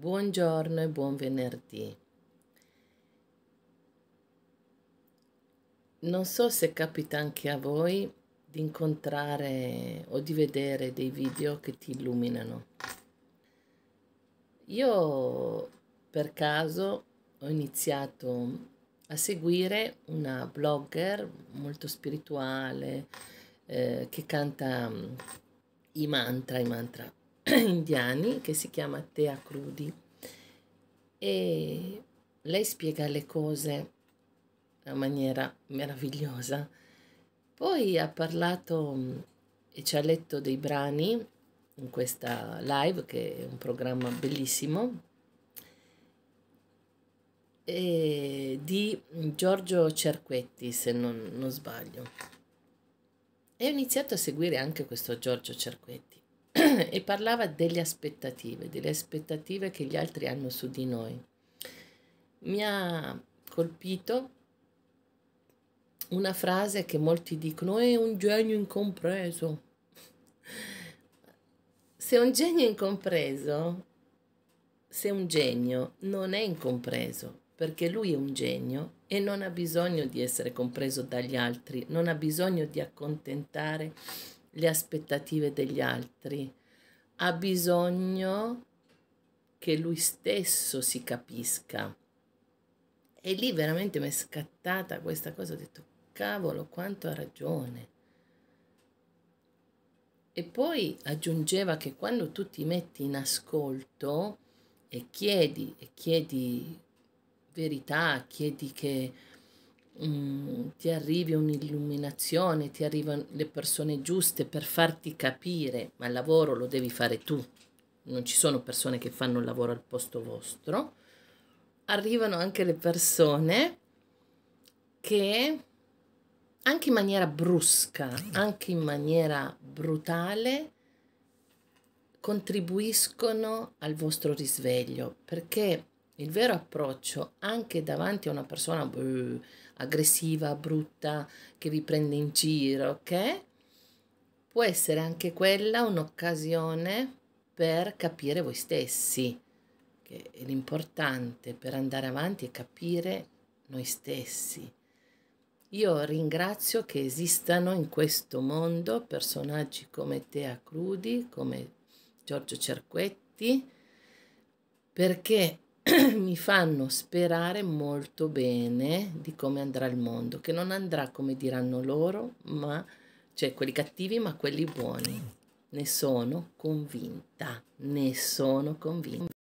Buongiorno e buon venerdì. Non so se capita anche a voi di incontrare o di vedere dei video che ti illuminano. Io per caso ho iniziato a seguire una blogger molto spirituale eh, che canta mm, i mantra, i mantra indiani che si chiama Tea Crudi e lei spiega le cose in maniera meravigliosa. Poi ha parlato mm, e ci ha letto dei brani in questa live che è un programma bellissimo di Giorgio Cerquetti se non, non sbaglio e ho iniziato a seguire anche questo Giorgio Cerquetti e parlava delle aspettative, delle aspettative che gli altri hanno su di noi. Mi ha colpito una frase che molti dicono è un genio incompreso. Se un genio incompreso, se un genio non è incompreso, perché lui è un genio e non ha bisogno di essere compreso dagli altri, non ha bisogno di accontentare le aspettative degli altri, ha bisogno che lui stesso si capisca. E lì veramente mi è scattata questa cosa, ho detto cavolo quanto ha ragione. E poi aggiungeva che quando tu ti metti in ascolto e chiedi, e chiedi verità, chiedi che Mm, ti arrivi un'illuminazione, ti arrivano le persone giuste per farti capire, ma il lavoro lo devi fare tu, non ci sono persone che fanno il lavoro al posto vostro, arrivano anche le persone che anche in maniera brusca, anche in maniera brutale, contribuiscono al vostro risveglio perché il vero approccio, anche davanti a una persona buh, aggressiva, brutta, che vi prende in giro, ok? Può essere anche quella un'occasione per capire voi stessi, che l'importante per andare avanti e capire noi stessi. Io ringrazio che esistano in questo mondo personaggi come Tea Crudi, come Giorgio Cerquetti, perché mi fanno sperare molto bene di come andrà il mondo, che non andrà come diranno loro, ma cioè quelli cattivi, ma quelli buoni. Ne sono convinta, ne sono convinta.